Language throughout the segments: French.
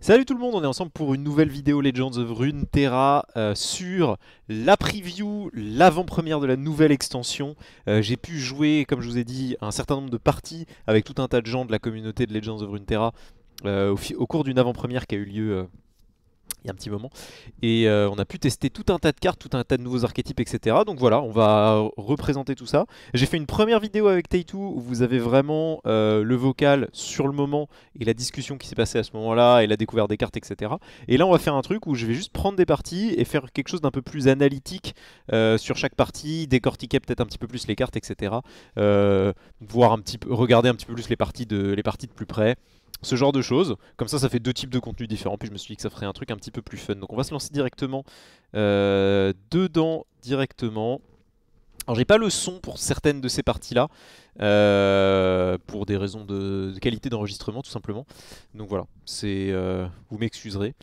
Salut tout le monde, on est ensemble pour une nouvelle vidéo Legends of Runeterra euh, sur la preview, l'avant-première de la nouvelle extension. Euh, j'ai pu jouer, comme je vous ai dit, un certain nombre de parties avec tout un tas de gens de la communauté de Legends of Runeterra euh, au, cours d'une avant-première qui a eu lieu il y a un petit moment. Et euh, on a pu tester tout un tas de cartes, tout un tas de nouveaux archétypes, etc. Donc voilà, on va représenter tout ça. J'ai fait une première vidéo avec Taitou où vous avez vraiment euh, le vocal sur le moment et la discussion qui s'est passée à ce moment-là et la découverte des cartes, etc. Et là, on va faire un truc où je vais juste prendre des parties et faire quelque chose d'un peu plus analytique euh, sur chaque partie, décortiquer peut-être un petit peu plus les cartes, etc. voir un petit peu, regarder un petit peu plus les parties de, les parties de plus près ce genre de choses. Comme ça, ça fait deux types de contenus différents. Puis je me suis dit que ça ferait un truc un petit peu plus fun. Donc on va se lancer directement euh, dedans directement. Alors j'ai pas le son pour certaines de ces parties-là, euh, pour des raisons de, qualité d'enregistrement tout simplement. Donc voilà, c'est euh, vous m'excuserez.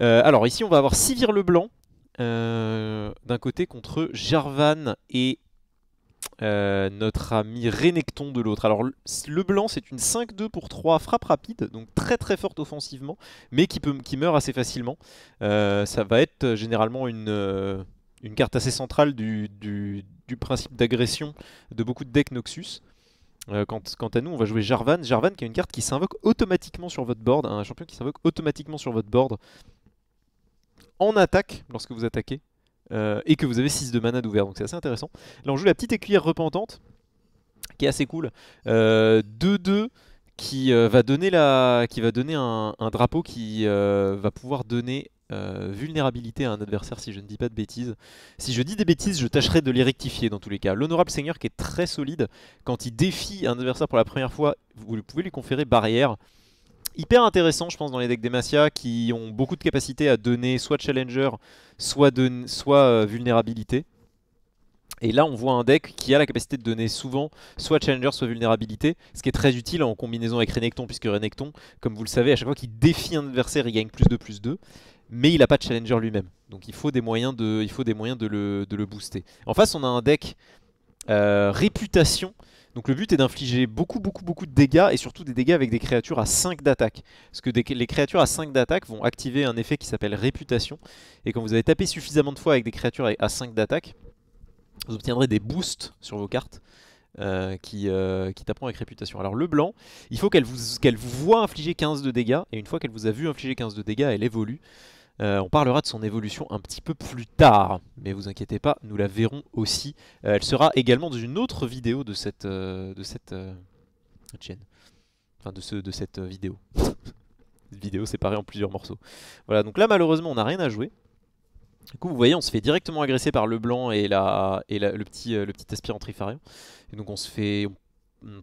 alors ici on va avoir Sivir le Blanc d'un côté contre Jarvan et euh, notre ami Renekton de l'autre. Alors le blanc c'est une 5-2 pour 3 frappe rapide, donc très très forte offensivement, mais qui, peut, qui meurt assez facilement. Euh, ça va être euh, généralement une, une carte assez centrale du, principe d'agression de beaucoup de decks Noxus. quant, quant, à nous, on va jouer Jarvan. Jarvan qui est une carte qui s'invoque automatiquement sur votre board, hein, un champion qui s'invoque automatiquement sur votre board en attaque lorsque vous attaquez. Euh, et que vous avez 6 de mana d'ouvert, donc c'est assez intéressant. Là on joue la petite écuyère repentante, qui est assez cool. 2-2 euh, qui euh, va donner la, qui va donner un, drapeau qui va pouvoir donner vulnérabilité à un adversaire si je ne dis pas de bêtises. Si je dis des bêtises, je tâcherai de les rectifier dans tous les cas. L'honorable seigneur qui est très solide, quand il défie un adversaire pour la première fois, vous pouvez lui conférer barrière hyper intéressant, je pense, dans les decks Demacia qui ont beaucoup de capacité à donner soit challenger, soit, euh, vulnérabilité. Et là, on voit un deck qui a la capacité de donner souvent soit challenger, soit vulnérabilité, ce qui est très utile en combinaison avec Renekton, puisque Renekton, comme vous le savez, à chaque fois qu'il défie un adversaire, il gagne plus 2, plus 2, mais il n'a pas de challenger lui-même. Donc il faut des moyens, de, il faut des moyens de, le, booster. En face, on a un deck euh, réputation donc le but est d'infliger beaucoup beaucoup beaucoup de dégâts et surtout des dégâts avec des créatures à 5 d'attaque. Parce que les créatures à 5 d'attaque vont activer un effet qui s'appelle réputation. Et quand vous avez tapé suffisamment de fois avec des créatures à 5 d'attaque, vous obtiendrez des boosts sur vos cartes. Euh, euh, qui, taperont avec réputation. Alors le blanc, il faut qu'elle vous, voie vous voit infliger 15 de dégâts, et une fois qu'elle vous a vu infliger 15 de dégâts, elle évolue. Euh, on parlera de son évolution un petit peu plus tard, mais vous inquiétez pas, nous la verrons aussi. Euh, elle sera également dans une autre vidéo de cette, euh, de cette chaîne, enfin de, ce, de cette vidéo. cette vidéo séparée en plusieurs morceaux. Voilà, donc là malheureusement on n'a rien à jouer. Du coup vous voyez on se fait directement agresser par le blanc et, la, et le, petit, le petit aspirant trifarion. Et donc on se fait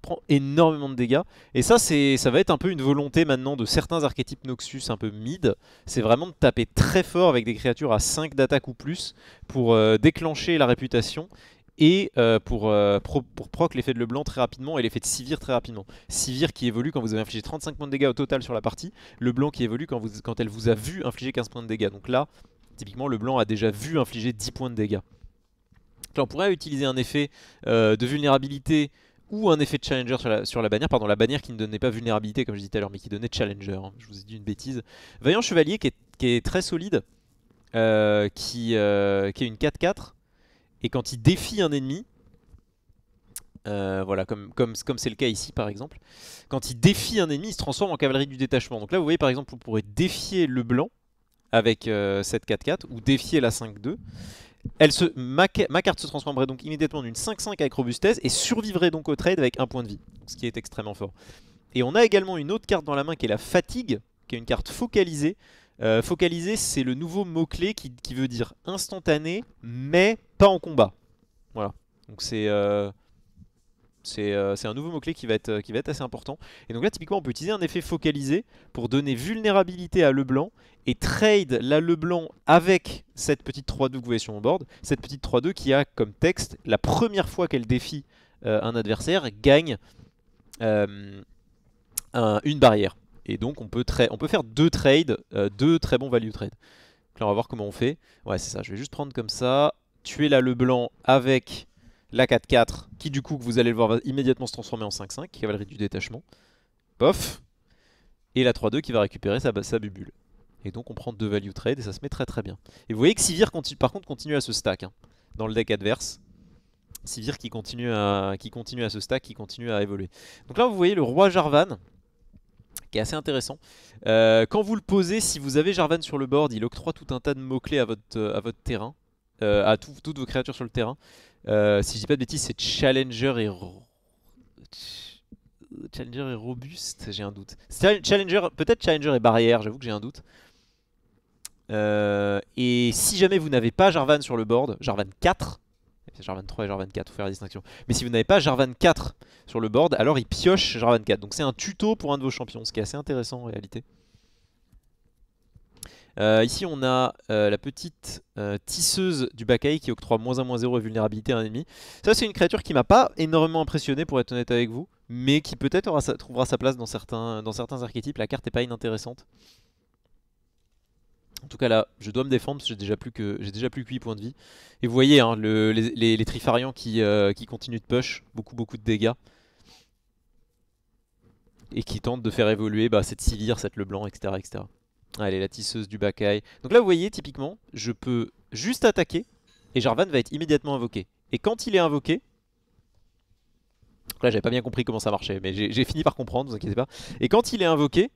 prend énormément de dégâts. Et ça, ça va être un peu une volonté maintenant de certains archétypes Noxus un peu mid. C'est vraiment de taper très fort avec des créatures à 5 d'attaque ou plus pour euh, déclencher la réputation et euh, euh, pour, proc l'effet de Leblanc très rapidement et l'effet de Sivir très rapidement. Sivir qui évolue quand vous avez infligé 35 points de dégâts au total sur la partie, Leblanc qui évolue quand, quand elle vous a vu infliger 15 points de dégâts. Donc là, typiquement, le blanc a déjà vu infliger 10 points de dégâts. on pourrait utiliser un effet de vulnérabilité ou un effet de challenger sur la, sur bannière, pardon, la bannière qui ne donnait pas vulnérabilité comme je disais tout à l'heure, mais qui donnait challenger, hein, je vous ai dit une bêtise. Vaillant Chevalier qui est, très solide, euh, qui, euh, qui, est une 4-4, et quand il défie un ennemi, euh, voilà, comme c'est comme, le cas ici par exemple, quand il défie un ennemi, il se transforme en cavalerie du détachement. Donc là vous voyez par exemple, vous pourrez défier le blanc avec cette 4-4, ou défier la 5-2, elle se, ma, carte se transformerait donc immédiatement en une 5-5 avec robustesse et survivrait donc au trade avec un point de vie, ce qui est extrêmement fort. Et on a également une autre carte dans la main qui est la fatigue, qui est une carte focalisée. Euh, focalisée, c'est le nouveau mot-clé qui, veut dire instantané, mais pas en combat. Voilà. Donc c'est... Euh, euh, c'est un nouveau mot-clé euh, qui, va être, assez important. Et donc là, typiquement, on peut utiliser un effet focalisé pour donner vulnérabilité à Leblanc et trade la Leblanc avec cette petite 3-2 que vous voyez sur mon board. Cette petite 3-2 qui a comme texte la première fois qu'elle défie euh, un adversaire, gagne une barrière. Et donc on peut, on peut faire deux trades, deux très bons value trades. Donc là, on va voir comment on fait. Ouais, c'est ça. Je vais juste prendre comme ça, tuer la Leblanc avec la 4-4, qui du coup, que vous allez le voir, va immédiatement se transformer en 5-5, cavalerie du détachement. Pof Et la 3-2 qui va récupérer sa, bubule. Et donc on prend deux value trade et ça se met très très bien. Et vous voyez que Sivir par contre continue à se stack hein, dans le deck adverse. Sivir qui continue, à, qui continue à se stack, qui continue à évoluer. Donc là vous voyez le roi Jarvan qui est assez intéressant. Euh, quand vous le posez, si vous avez Jarvan sur le board, il octroie tout un tas de mots-clés à votre, à votre terrain, euh, à toutes vos créatures sur le terrain. Euh, si je dis pas de bêtises, c'est Challenger et Challenger et robuste, j'ai un doute. Challenger, peut-être Challenger et barrière, j'avoue que j'ai un doute. Euh, et si jamais vous n'avez pas Jarvan sur le board, Jarvan 4, Jarvan 3 et Jarvan 4, faut faire la distinction. Mais si vous n'avez pas Jarvan 4 sur le board, alors il pioche Jarvan 4. Donc c'est un tuto pour un de vos champions, ce qui est assez intéressant en réalité. Euh, ici, on a euh, la petite euh, tisseuse du Bakai qui octroie moins 1 moins 0 et vulnérabilité à un ennemi. Ça, c'est une créature qui m'a pas énormément impressionné pour être honnête avec vous, mais qui peut-être trouvera sa place dans certains, archétypes. La carte est pas inintéressante. En tout cas là, je dois me défendre parce que j'ai déjà plus que j'ai déjà plus que 8 points de vie. Et vous voyez hein, les, les, qui, qui continuent de push, beaucoup beaucoup de dégâts. Et qui tentent de faire évoluer bah, cette Sivir, cette Leblanc, etc. etc. Allez, ah, la tisseuse du bacaille Donc là, vous voyez, typiquement, je peux juste attaquer et Jarvan va être immédiatement invoqué. Et quand il est invoqué, là j'avais pas bien compris comment ça marchait, mais j'ai fini par comprendre, vous inquiétez pas. Et quand il est invoqué,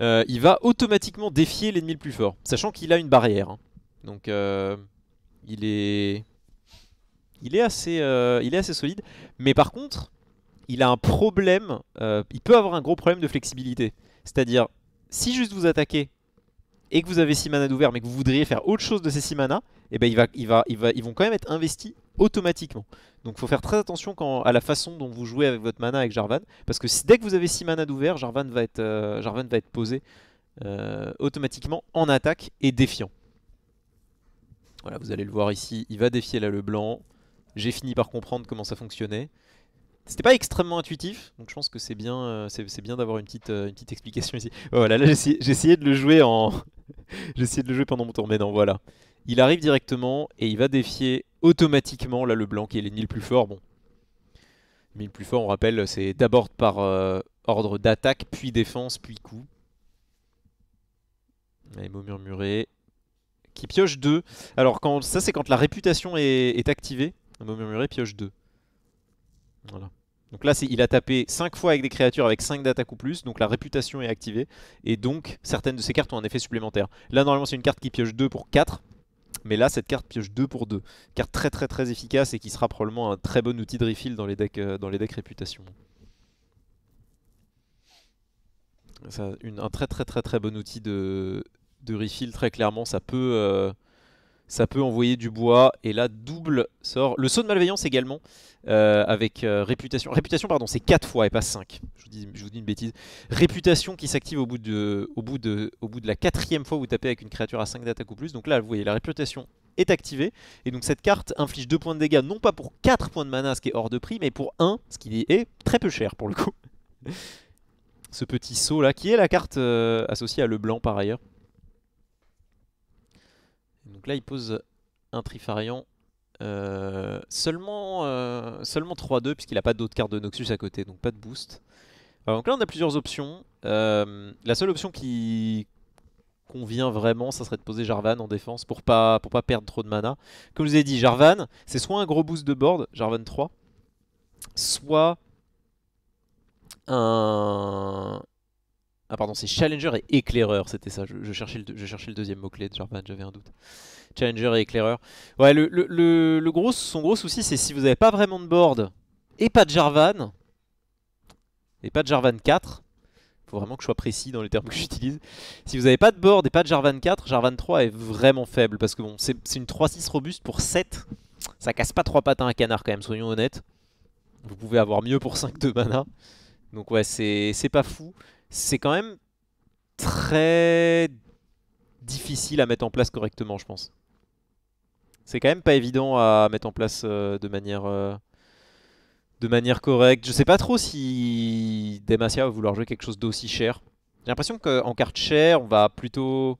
euh, il va automatiquement défier l'ennemi le plus fort, sachant qu'il a une barrière. Hein. Donc euh, il est... Il est, assez, euh, il est assez solide, mais par contre, il a un problème, il peut avoir un gros problème de flexibilité. C'est-à-dire, si juste vous attaquez et que vous avez 6 manas d'ouvert mais que vous voudriez faire autre chose de ces 6 mana, et eh ben ils vont quand même être investis automatiquement. Donc il faut faire très attention à la façon dont vous jouez avec votre mana avec Jarvan, parce que dès que vous avez 6 mana d'ouvert, Jarvan va être, euh, posé euh, automatiquement en attaque et défiant. Voilà, vous allez le voir ici, il va défier là le blanc. J'ai fini par comprendre comment ça fonctionnait. C'était pas extrêmement intuitif, donc je pense que c'est bien, euh, c'est bien d'avoir une petite, euh, une petite explication ici. voilà, oh là j'ai essayé de le jouer en, j'ai essayé de le jouer pendant mon tour, mais non, voilà. Il arrive directement et il va défier automatiquement là le blanc qui est l'ennemi le plus fort. Bon, l'ennemi le plus fort, on rappelle, c'est d'abord par euh, ordre d'attaque, puis défense, puis coup. Les mots qui pioche 2. Alors quand ça c'est quand la réputation est, activée, mot murmuré pioche 2. Donc là, il a tapé 5 fois avec des créatures avec 5 d'attaque ou plus, donc la réputation est activée, et donc certaines de ces cartes ont un effet supplémentaire. Là, normalement, c'est une carte qui pioche 2 pour 4, mais là, cette carte pioche 2 pour 2. Carte très très très efficace et qui sera probablement un très bon outil de refill dans les decks, euh, dans les réputation. un très très très très bon outil de, refill, très clairement, ça peut... Euh, ça peut envoyer du bois. Et là, double sort. Le saut de malveillance également, euh, avec euh, réputation. Réputation, pardon, c'est 4 fois et pas 5. Je vous dis, je vous dis une bêtise. Réputation qui s'active au, bout de, au, bout de, au bout de la quatrième fois où vous tapez avec une créature à 5 d'attaque ou plus. Donc là, vous voyez, la réputation est activée. Et donc cette carte inflige 2 points de dégâts, non pas pour 4 points de mana, ce qui est hors de prix, mais pour 1, ce qui est très peu cher pour le coup. ce petit saut là, qui est la carte euh, associée à le blanc par ailleurs. Donc là, il pose un Trifarian euh, seulement euh, seulement 3-2 puisqu'il n'a pas d'autres cartes de Noxus à côté, donc pas de boost. donc là, on a plusieurs options. Euh, la seule option qui convient vraiment, ça serait de poser Jarvan en défense pour pas, pour pas perdre trop de mana. Comme je vous ai dit, Jarvan, c'est soit un gros boost de board, Jarvan 3, soit un, ah pardon, c'est Challenger et Éclaireur, c'était ça. Je, cherchais le, deuxième mot-clé de Jarvan, ben, j'avais un doute. Challenger et Éclaireur. Ouais, le, gros, son gros souci, c'est si vous n'avez pas vraiment de board et pas de Jarvan, et pas de Jarvan 4, faut vraiment que je sois précis dans les termes que j'utilise. Si vous n'avez pas de board et pas de Jarvan 4, Jarvan 3 est vraiment faible, parce que bon, c'est une 3-6 robuste pour 7. Ça casse pas 3 patins à canard quand même, soyons honnêtes. Vous pouvez avoir mieux pour 5 de mana. Donc ouais, c'est pas fou c'est quand même très difficile à mettre en place correctement, je pense. C'est quand même pas évident à mettre en place euh, de manière euh, de manière correcte. Je sais pas trop si Demacia va vouloir jouer quelque chose d'aussi cher. J'ai l'impression qu'en carte chère, on va plutôt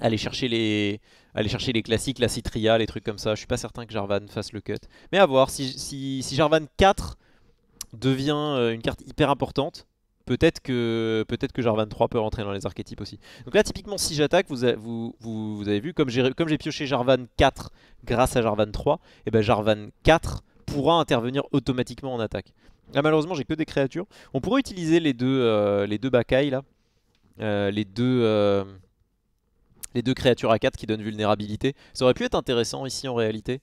aller chercher les aller chercher les classiques, la Citria, les trucs comme ça. Je suis pas certain que Jarvan fasse le cut. Mais à voir, si, si, si Jarvan 4 devient euh, une carte hyper importante, peut-être que, Jarvan que peut rentrer dans les archétypes aussi. Donc là, typiquement, si j'attaque, vous, vous, avez vu, comme j'ai pioché Jarvan 4 grâce à Jarvan 3, et eh ben Jarvan 4 pourra intervenir automatiquement en attaque. Là, malheureusement, j'ai que des créatures. On pourrait utiliser les deux, euh, les deux Bakai, là. Euh, les deux... Euh, les deux créatures à 4 qui donnent vulnérabilité. Ça aurait pu être intéressant ici en réalité.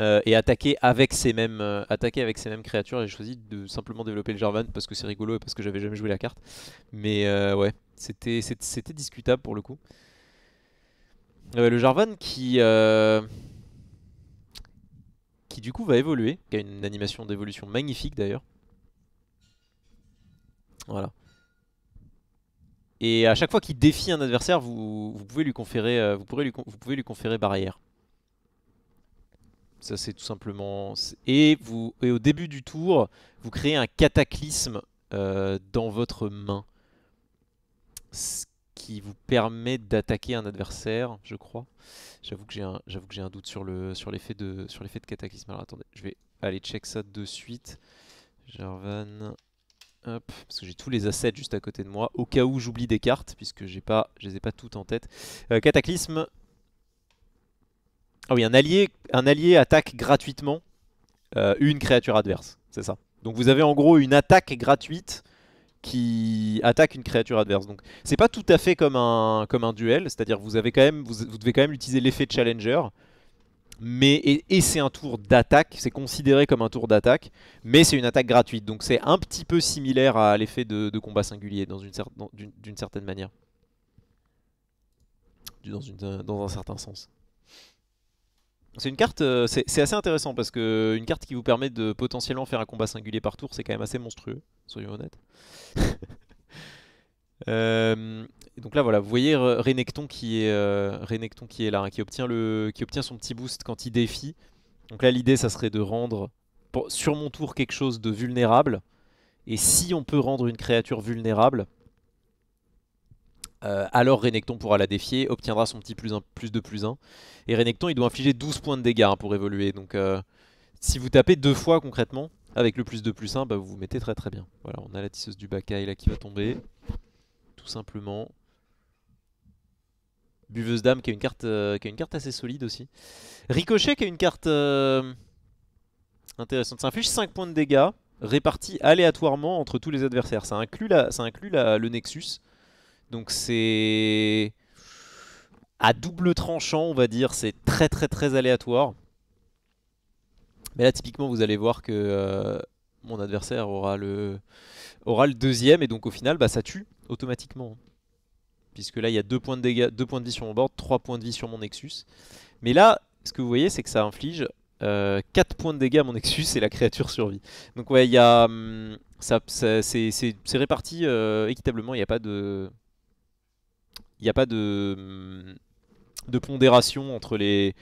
Euh, et attaquer avec ces mêmes euh, attaquer avec ces mêmes créatures. J'ai choisi de simplement développer le Jarvan parce que c'est rigolo et parce que j'avais jamais joué la carte. Mais euh, ouais, c'était c'était discutable pour le coup. le Jarvan qui qui du coup va évoluer, qui a une animation d'évolution magnifique d'ailleurs. Voilà. Et à chaque fois qu'il défie un adversaire, vous, vous pouvez lui conférer, vous, lui, vous pouvez lui conférer barrière. Ça, c'est tout simplement. Et, vous... Et au début du tour, vous créez un cataclysme euh, dans votre main. Ce qui vous permet d'attaquer un adversaire, je crois. J'avoue que j'ai un, un doute sur le sur l'effet de de cataclysme. Alors attendez, je vais aller check ça de suite. Jarvan, hop, parce que j'ai tous les assets juste à côté de moi, au cas où j'oublie des cartes puisque j'ai pas, je les ai pas toutes en tête. Euh, cataclysme, ah oui, un allié, un allié attaque gratuitement euh, une créature adverse, c'est ça. Donc vous avez en gros une attaque gratuite qui attaque une créature adverse. Donc c'est pas tout à fait comme un, comme un duel, c'est-à-dire vous avez quand même vous, devez quand même utiliser l'effet challenger. Mais, et, c'est un tour d'attaque, c'est considéré comme un tour d'attaque, mais c'est une attaque gratuite. Donc c'est un petit peu similaire à l'effet de, combat singulier dans une, certaine manière. Dans, une, dans un certain sens. C'est une carte, euh, c'est assez intéressant parce que euh, une carte qui vous permet de potentiellement faire un combat singulier par tour, c'est quand même assez monstrueux, soyons honnêtes. Euh, donc là voilà, vous voyez Renekton qui est, qui est là, hein, qui, obtient le, qui obtient son petit boost quand il défie. Donc là l'idée ça serait de rendre sur mon tour quelque chose de vulnérable. Et si on peut rendre une créature vulnérable, euh, alors Renekton pourra la défier, obtiendra son petit plus un plus de plus 1. Et Renekton, il doit infliger 12 points de dégâts hein, pour évoluer. Donc euh, si vous tapez deux fois concrètement, avec le plus de plus 1, bah, vous vous mettez très très bien. Voilà, on a la tisseuse du Bakaï là qui va tomber. Tout simplement. Buveuse dame, qui, a une carte, euh, qui a une carte assez solide aussi. Ricochet qui a une carte intéressante. Ça inflige 5 points de dégâts répartis aléatoirement entre tous les adversaires. Ça inclut, la, ça inclut le Nexus. Donc c'est à double tranchant, on va dire. C'est très très très aléatoire. Mais là, typiquement, vous allez voir que euh, mon adversaire aura le, aura le deuxième. Et donc au final, bah, ça tue automatiquement. Puisque là, il y a 2 points, de dégâts, deux points de vie sur mon board, 3 points de vie sur mon Nexus. Mais là, ce que vous voyez, c'est que ça inflige 4 euh, points de dégâts à mon Nexus et la créature survit. Donc ouais, il y a... Hum, c'est réparti euh, équitablement, il n'y a pas de il n'y a pas de, mm, pondération entre les,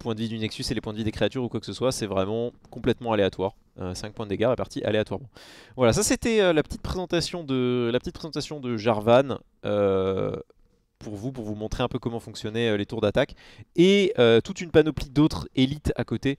points de vie du Nexus et les points de vie des créatures ou quoi que ce soit. C'est vraiment complètement aléatoire. 5 euh, points de dégâts répartis aléatoirement. Voilà, ça c'était euh, la petite présentation de la petite présentation de Jarvan euh, pour vous, pour vous montrer un peu comment fonctionnaient les tours d'attaque, et toute une panoplie d'autres élites à côté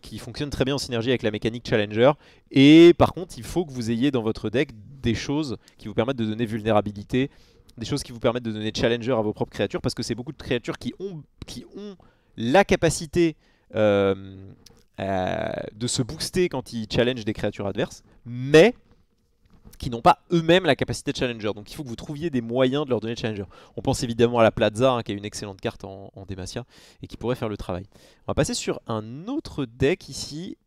qui fonctionnent très bien en synergie avec la mécanique Challenger. Et par contre, il faut que vous ayez dans votre deck des choses qui vous permettent de donner vulnérabilité des choses qui vous permettent de donner challenger à vos propres créatures, parce que c'est beaucoup de créatures qui ont, qui ont la capacité euh, euh, de se booster quand ils challengent des créatures adverses, mais qui n'ont pas eux-mêmes la capacité de challenger. Donc il faut que vous trouviez des moyens de leur donner challenger. On pense évidemment à la Plaza, hein, qui est une excellente carte en, en Demacia, et qui pourrait faire le travail. On va passer sur un autre deck ici.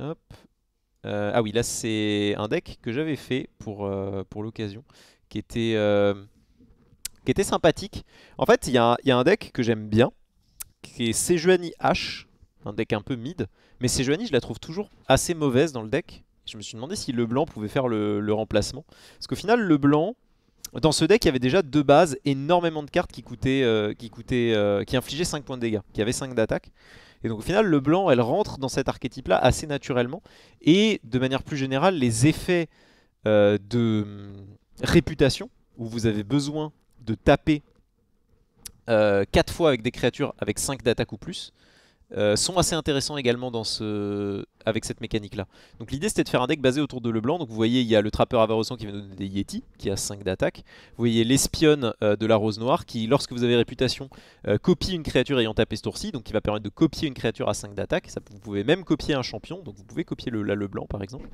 Euh, ah oui, là c'est un deck que j'avais fait pour, pour l'occasion, qui était qui était sympathique. En fait, il y, a un deck que j'aime bien, qui est Sejuani H, un deck un peu mid. Mais Sejuani, je la trouve toujours assez mauvaise dans le deck. Je me suis demandé si le blanc pouvait faire le, remplacement. Parce qu'au final, le blanc, dans ce deck, il y avait déjà deux bases, énormément de cartes qui coûtaient, euh, euh, qui, infligeaient 5 points de dégâts, qui avaient 5 d'attaque. Et donc au final, le blanc, elle rentre dans cet archétype-là assez naturellement. Et de manière plus générale, les effets euh, de hum, réputation, où vous avez besoin de taper 4 euh, fois avec des créatures avec 5 d'attaque ou plus euh, sont assez intéressants également dans ce... avec cette mécanique là. Donc l'idée c'était de faire un deck basé autour de le blanc Donc vous voyez il y a le trappeur avarosan qui va donner des Yeti qui a 5 d'attaque. Vous voyez l'espionne euh, de la rose noire qui lorsque vous avez réputation copie une créature ayant tapé ce tour-ci. Donc qui va permettre de copier une créature à 5 d'attaque. Vous pouvez même copier un champion. Donc vous pouvez copier le, la Leblanc par exemple.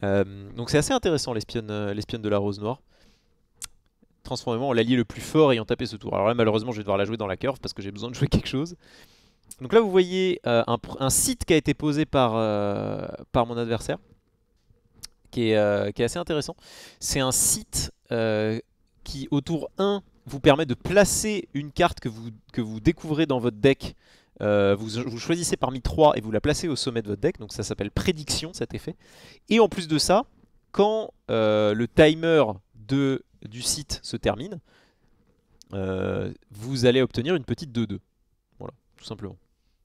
donc c'est assez intéressant l'espionne de la rose noire transformément en l'allié le plus fort ayant tapé ce tour. Alors là, malheureusement, je vais devoir la jouer dans la curve parce que j'ai besoin de jouer quelque chose. Donc là, vous voyez euh, un, site qui a été posé par, euh, par mon adversaire, qui est, euh, est assez intéressant. C'est un site qui, au tour 1, vous permet de placer une carte que vous, que vous découvrez dans votre deck. Vous, vous, choisissez parmi 3 et vous la placez au sommet de votre deck, donc ça s'appelle prédiction cet effet. Et en plus de ça, quand le timer de du site se termine, euh, vous allez obtenir une petite 2-2. Voilà, tout simplement.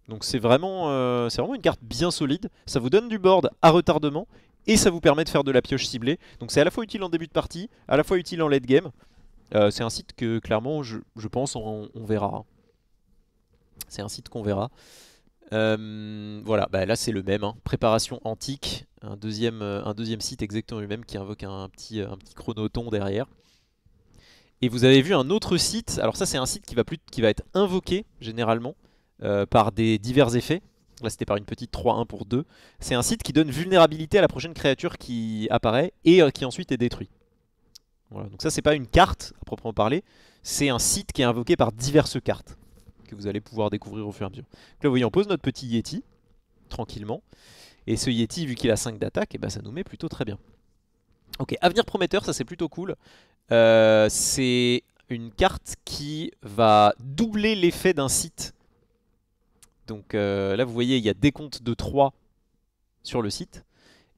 Donc c'est vraiment, euh, vraiment une carte bien solide, ça vous donne du board à retardement, et ça vous permet de faire de la pioche ciblée. Donc c'est à la fois utile en début de partie, à la fois utile en late game. Euh, c'est un site que clairement, je, pense, on, verra. C'est un site qu'on verra. voilà, bah là c'est le même, hein. préparation antique, un deuxième, un deuxième site exactement le même qui invoque petit, un petit chronoton derrière. Et vous avez vu un autre site, alors ça c'est un site qui va, plus, qui va être invoqué généralement euh, par des divers effets. Là c'était par une petite 3-1 pour 2. C'est un site qui donne vulnérabilité à la prochaine créature qui apparaît et euh, qui ensuite est détruit. Voilà. Donc ça c'est pas une carte à proprement parler, c'est un site qui est invoqué par diverses cartes que vous allez pouvoir découvrir au fur et à mesure. Donc là vous voyez on pose notre petit Yeti, tranquillement. Et ce Yeti vu qu'il a 5 d'attaque, eh ben, ça nous met plutôt très bien. Ok, Avenir Prometteur, ça c'est plutôt cool. Euh, c'est une carte qui va doubler l'effet d'un site. Donc euh, là, vous voyez, il y a des comptes de 3 sur le site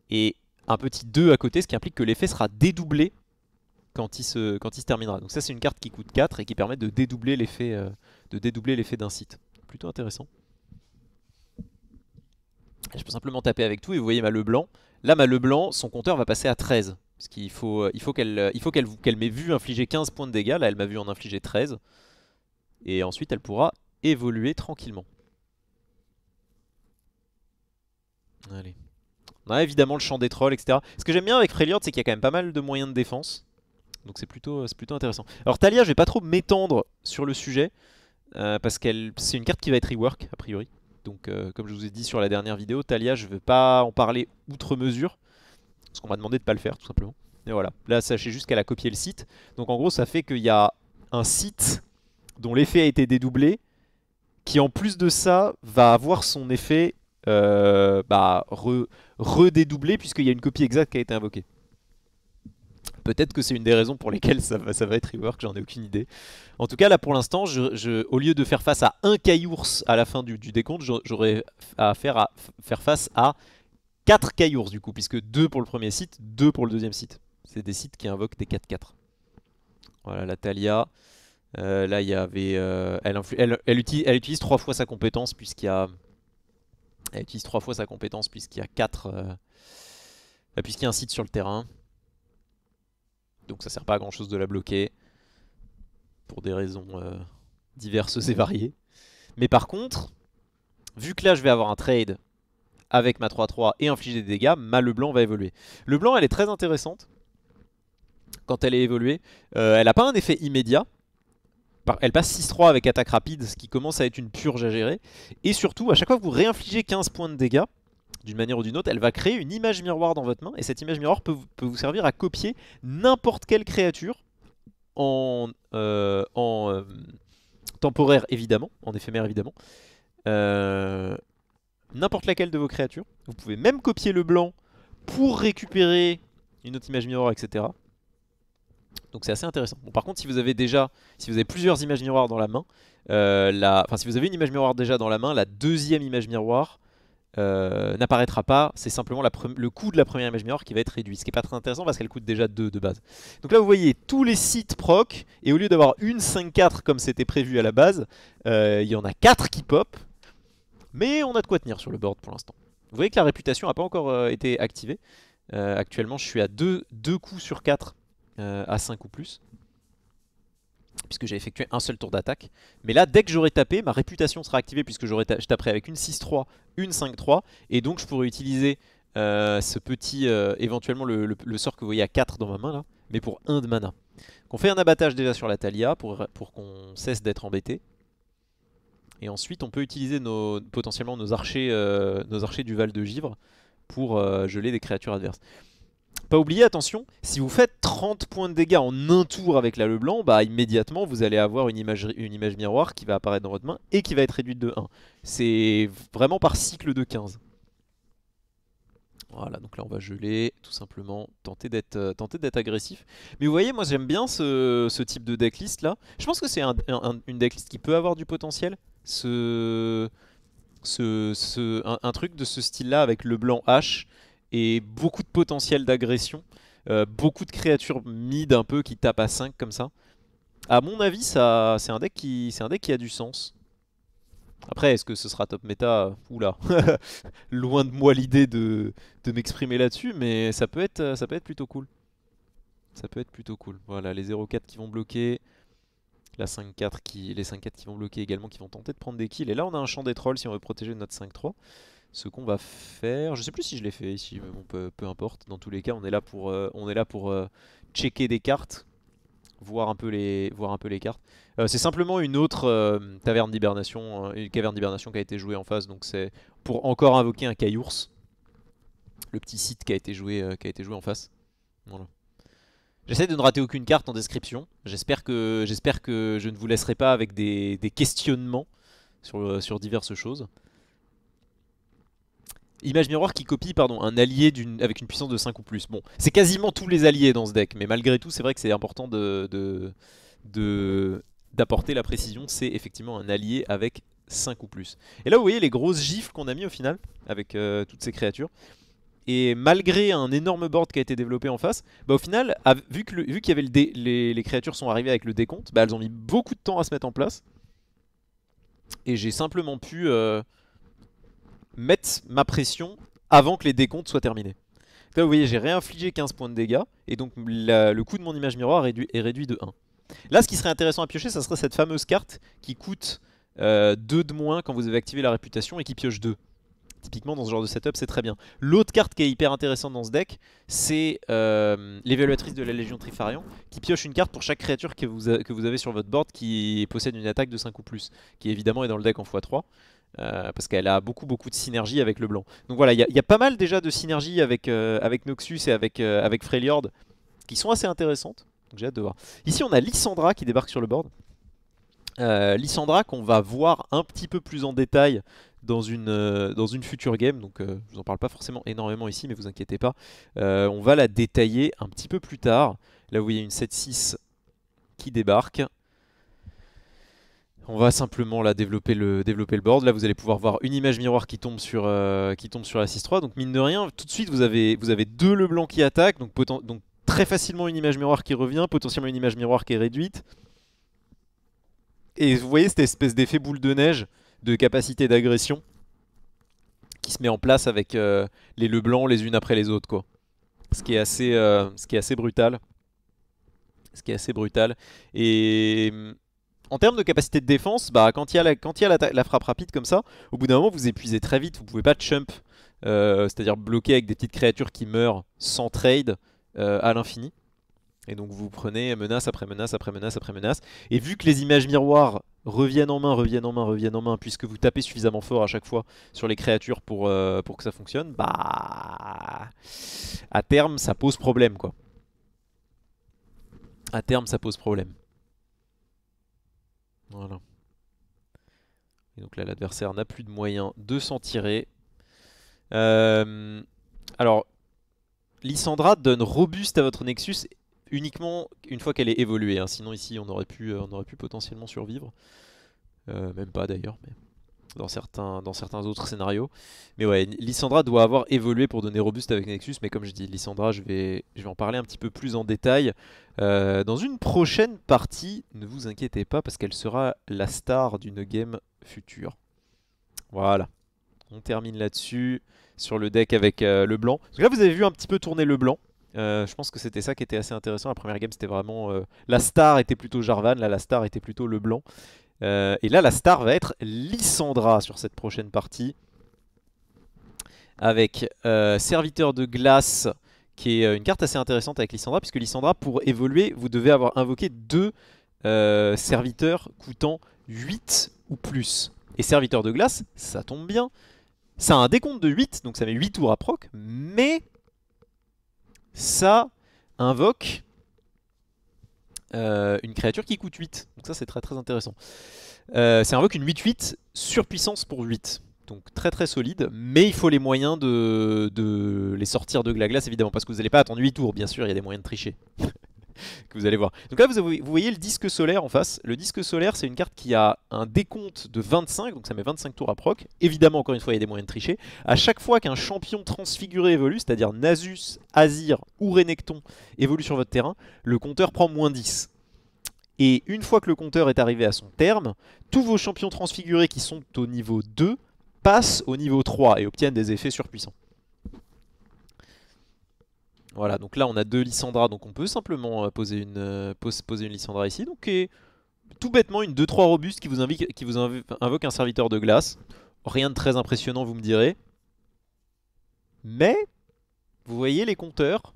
et un petit 2 à côté, ce qui implique que l'effet sera dédoublé quand il, se, quand il se terminera. Donc ça, c'est une carte qui coûte 4 et qui permet euh, de dédoubler l'effet d'un site. Plutôt intéressant. Je peux simplement taper avec tout et vous voyez ma blanc. Là, ma blanc, son compteur va passer à 13. Parce qu'il faut, euh, euh, il faut qu'elle qu'elle m'ait vu infliger 15 points de dégâts, là elle m'a vu en infliger 13. Et ensuite elle pourra évoluer tranquillement. Allez. On a évidemment le champ des trolls, etc. Ce que j'aime bien avec Freljord, c'est qu'il y a quand même pas mal de moyens de défense. Donc c'est plutôt, plutôt intéressant. Alors Talia, je vais pas trop m'étendre sur le sujet. Euh, parce que c'est une carte qui va être rework, a priori. Donc comme je vous ai dit sur la dernière vidéo, Talia, je ne veux pas en parler outre mesure. Parce qu'on m'a demandé de ne pas le faire, tout simplement. Et voilà. Là, sachez juste qu'elle a copié le site. Donc en gros, ça fait qu'il y a un site dont l'effet a été dédoublé, qui en plus de ça va avoir son effet euh, bah, redédoublé puisqu'il y a une copie exacte qui a été invoquée. Peut-être que c'est une des raisons pour lesquelles ça va, ça être rework, j'en ai aucune idée. En tout cas, là pour l'instant, au lieu de faire face à un caillours à la fin du, décompte, j'aurais à à faire face à 4 cailloux du coup, puisque 2 pour le premier site, 2 pour le deuxième site. C'est des sites qui invoquent des 4-4. Voilà, la Thalia. Euh, là, il y avait. Euh, elle, utilise, 3 fois sa compétence, puisqu'il y a. Elle utilise 3 fois sa compétence, puisqu'il y a 4. Euh, bah, puisqu'il y a un site sur le terrain. Donc ça sert pas à grand chose de la bloquer. Pour des raisons diverses et variées. Mais par contre, vu que là je vais avoir un trade avec ma 3-3 et infliger des dégâts, ma blanc va évoluer. Le blanc, elle est très intéressante quand elle est évoluée. Euh, elle n'a pas un effet immédiat. Elle passe 6-3 avec attaque rapide, ce qui commence à être une purge à gérer. Et surtout, à chaque fois que vous réinfligez 15 points de dégâts, d'une manière ou d'une autre, elle va créer une image miroir dans votre main. Et cette image miroir peut, vous servir à copier n'importe quelle créature en, euh, euh, temporaire évidemment, en éphémère évidemment n'importe laquelle de vos créatures. Vous pouvez même copier le blanc pour récupérer une autre image miroir, etc. Donc c'est assez intéressant. par contre, si vous avez déjà, si vous avez plusieurs images miroirs dans la main, euh, si vous avez une image miroir déjà dans la main, la deuxième image miroir euh, n'apparaîtra pas. C'est simplement le coût de la première image miroir qui va être réduit, ce qui n'est pas très intéressant parce qu'elle coûte déjà 2 de base. Donc là, vous voyez tous les sites proc, et au lieu d'avoir une 5-4 comme c'était prévu à la base, euh, il y en a 4 qui pop. Mais on a de quoi tenir sur le board pour l'instant. Vous voyez que la réputation n'a pas encore euh, été activée. Euh, actuellement, je suis à 2, coups sur 4 euh, à 5 ou plus. Puisque j'ai effectué un seul tour d'attaque. Mais là, dès que j'aurai tapé, ma réputation sera activée puisque je taperai avec une 6-3, une 5-3. Et donc, je pourrai utiliser ce petit, éventuellement le, sort que vous voyez à 4 dans ma main là, mais pour 1 de mana. Qu'on fait un abattage déjà sur la Talia pour, pour qu'on cesse d'être embêté. Et ensuite, on peut utiliser nos, potentiellement nos archers, euh, nos du Val de Givre pour euh, geler des créatures adverses. Pas oublier, attention, si vous faites 30 points de dégâts en un tour avec la Leblanc, bah immédiatement vous allez avoir une image, une image miroir qui va apparaître dans votre main et qui va être réduite de 1. C'est vraiment par cycle de 15. Voilà, donc là on va geler, tout simplement, tenter d'être euh, agressif. Mais vous voyez, moi j'aime bien ce, type de decklist là. Je pense que c'est une decklist qui peut avoir du potentiel ce, ce, ce un, truc de ce style-là avec le blanc H et beaucoup de potentiel d'agression. Euh, beaucoup de créatures mid un peu qui tapent à 5 comme ça. À mon avis, ça, c'est un deck qui, c'est un deck qui a du sens. Après, est-ce que ce sera top méta Oula, loin de moi l'idée de, de m'exprimer là-dessus, mais ça peut être, ça peut être plutôt cool. Ça peut être plutôt cool. Voilà, les 0-4 qui vont bloquer qui, les 5-4 qui vont bloquer également, qui vont tenter de prendre des kills. Et là, on a un champ des trolls si on veut protéger notre 5-3. Ce qu'on va faire, je sais plus si je l'ai fait ici, peu, importe. Dans tous les cas, on est là pour, euh, on est là pour euh, checker des cartes, voir un peu les, voir un peu les cartes. Euh, c'est simplement une autre taverne d'hibernation, une caverne d'hibernation qui a été jouée en face, donc c'est pour encore invoquer un caillours, le petit site qui a été joué, qui a été joué en face. Voilà. J'essaie de ne rater aucune carte en description. J'espère que, j'espère que je ne vous laisserai pas avec des, questionnements sur, euh, sur diverses choses. Image miroir qui copie pardon, un allié avec une puissance de 5 ou plus. Bon, c'est quasiment tous les alliés dans ce deck, mais malgré tout, c'est vrai que c'est important de, d'apporter la précision. C'est effectivement un allié avec 5 ou plus. Et là, vous voyez les grosses gifles qu'on a mis au final avec euh, toutes ces créatures. Et malgré un énorme board qui a été développé en face, bah au final, vu que vu qu'il y avait le les, créatures sont arrivées avec le décompte, bah elles ont mis beaucoup de temps à se mettre en place. Et j'ai simplement pu euh, mettre ma pression avant que les décomptes soient terminés. Là, vous voyez, j'ai réinfligé 15 points de dégâts, et donc le coût de mon image miroir est réduit, est réduit, de 1. Là, ce qui serait intéressant à piocher, ça serait cette fameuse carte qui coûte euh, 2 de moins quand vous avez activé la réputation et qui pioche 2 typiquement dans ce genre de setup c'est très bien. L'autre carte qui est hyper intéressante dans ce deck c'est euh, l'évaluatrice de la Légion Trifarion qui pioche une carte pour chaque créature que vous, que vous avez sur votre board qui possède une attaque de 5 ou plus qui évidemment est dans le deck en x3. Euh, parce qu'elle a beaucoup beaucoup de synergie avec le blanc. Donc voilà, il y, a pas mal déjà de synergie avec, euh, avec Noxus et avec, avec Freljord qui sont assez intéressantes. Donc j'ai hâte de voir. Ici on a Lissandra qui débarque sur le board. Lissandra qu'on va voir un petit peu plus en détail dans une, euh, dans une future game, donc je euh, je vous en parle pas forcément énormément ici, mais vous inquiétez pas, euh, on va la détailler un petit peu plus tard. Là, vous voyez une 7-6 qui débarque. On va simplement développer le, développer le board. Là, vous allez pouvoir voir une image miroir qui tombe sur, qui tombe sur la 6-3. Donc, mine de rien, tout de suite, vous avez, vous avez deux blanc qui attaquent. Donc, donc, très facilement une image miroir qui revient, potentiellement une image miroir qui est réduite. Et vous voyez cette espèce d'effet boule de neige de capacité d'agression qui se met en place avec euh, les les blancs les unes après les autres quoi. Ce qui est assez, euh, ce qui est assez brutal. Ce qui est assez brutal. Et mm, en termes de capacité de défense, bah, quand il y a, la, y la, frappe rapide comme ça, au bout d'un moment vous épuisez très vite, vous pouvez pas chump, euh, c'est-à-dire bloquer avec des petites créatures qui meurent sans trade à l'infini. Et donc vous prenez menace après menace après menace après menace. Et vu que les images miroirs reviennent en main, reviennent en main, reviennent en main, puisque vous tapez suffisamment fort à chaque fois sur les créatures pour, euh, pour que ça fonctionne, bah à terme ça pose problème quoi. À terme ça pose problème. Voilà. Et donc là l'adversaire n'a plus de moyens de s'en tirer. Euh, alors, lysandra donne robuste à votre Nexus uniquement une fois qu'elle est évoluée. Hein. Sinon ici on aurait pu, euh, on aurait pu potentiellement survivre. Euh, même pas d'ailleurs, mais dans certains, dans certains autres scénarios. Mais ouais, Lissandra doit avoir évolué pour donner robuste avec Nexus, mais comme je dis, Lissandra, je vais, je vais en parler un petit peu plus en détail euh, dans une prochaine partie. Ne vous inquiétez pas, parce qu'elle sera la star d'une game future. Voilà, on termine là-dessus, sur le deck avec le blanc. là, vous avez vu un petit peu tourner le blanc. Euh, je pense que c'était ça qui était assez intéressant. La première game, c'était vraiment. Euh, la star était plutôt Jarvan, là, la star était plutôt Leblanc. blanc. Euh, et là, la star va être Lissandra sur cette prochaine partie. Avec Serviteur de Glace, qui est une carte assez intéressante avec Lissandra, puisque Lissandra, pour évoluer, vous devez avoir invoqué deux serviteurs coûtant 8 ou plus. Et Serviteur de Glace, ça tombe bien. Ça a un décompte de 8, donc ça met 8 tours à proc, mais ça invoque euh, une créature qui coûte 8. Donc ça c'est très très intéressant. Euh, ça invoque une 8-8 surpuissance pour 8. Donc très très solide, mais il faut les moyens de, de les sortir de la glace évidemment, parce que vous n'allez pas attendre 8 tours, bien sûr, il y a des moyens de tricher. que vous allez voir. Donc là, vous, vous, voyez le disque solaire en face. Le disque solaire, c'est une carte qui a un décompte de 25, donc ça met 25 tours à proc. Évidemment, encore une fois, il y a des moyens de tricher. À chaque fois qu'un champion transfiguré évolue, c'est-à-dire Nasus, Azir ou Renekton évolue sur votre terrain, le compteur prend moins 10. Et une fois que le compteur est arrivé à son terme, tous vos champions transfigurés qui sont au niveau 2 passent au niveau 3 et obtiennent des effets surpuissants. Voilà, donc là on a deux Lissandra, donc on peut simplement euh, poser une, euh, poser une Lissandra ici. Donc tout bêtement une 2-3 robuste qui vous, qui vous invoque un serviteur de glace. Rien de très impressionnant vous me direz. Mais, vous voyez les compteurs,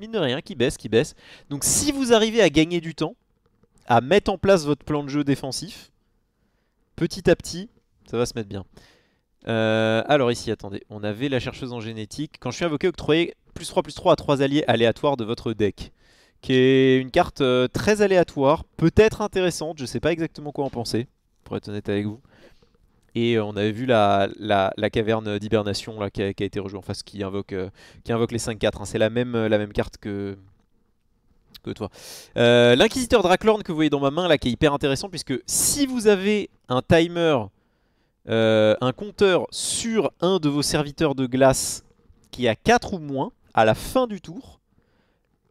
mine de rien, qui baissent, qui baissent. Donc si vous arrivez à gagner du temps, à mettre en place votre plan de jeu défensif, petit à petit, ça va se mettre bien. Euh, alors ici, attendez, on avait la chercheuse en génétique. Quand je suis invoqué, octroyé 3 plus 3 à 3 alliés aléatoires de votre deck. Qui est une carte euh, très aléatoire, peut-être intéressante, je sais pas exactement quoi en penser, pour être honnête avec vous. Et euh, on avait vu la, la, caverne d'hibernation qui a, été rejouée en face qui invoque, euh, qui invoque les 5-4. Hein. C'est la même, la même carte que, que toi. L'inquisiteur Draclorn que vous voyez dans ma main là qui est hyper intéressant puisque si vous avez un timer, un compteur sur un de vos serviteurs de glace qui a 4 ou moins, à la fin du tour,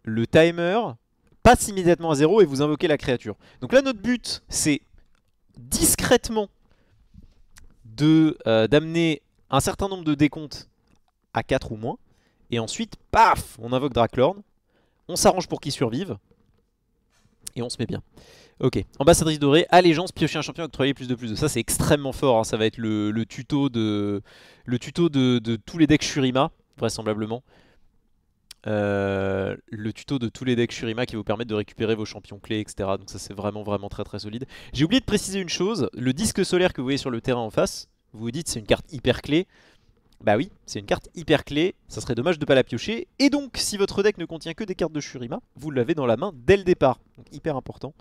le timer passe immédiatement à zéro et vous invoquez la créature. Donc là, notre but, c'est discrètement euh, d'amener un certain nombre de décomptes à 4 ou moins. Et ensuite, paf, on invoque Draclorn, on s'arrange pour qu'il survive, et on se met bien. Ok, ambassadrice dorée, allégeance, piocher un champion, octroyer plus de plus de. Ça c'est extrêmement fort, hein. ça va être le, tuto de le tuto de tous les decks Shurima, vraisemblablement. Euh, le tuto de tous les decks Shurima qui vous permettent de récupérer vos champions clés, etc. Donc ça c'est vraiment vraiment très très solide. J'ai oublié de préciser une chose, le disque solaire que vous voyez sur le terrain en face, vous vous dites c'est une carte hyper clé. Bah oui, c'est une carte hyper clé, ça serait dommage de pas la piocher. Et donc si votre deck ne contient que des cartes de Shurima, vous l'avez dans la main dès le départ. Donc hyper important.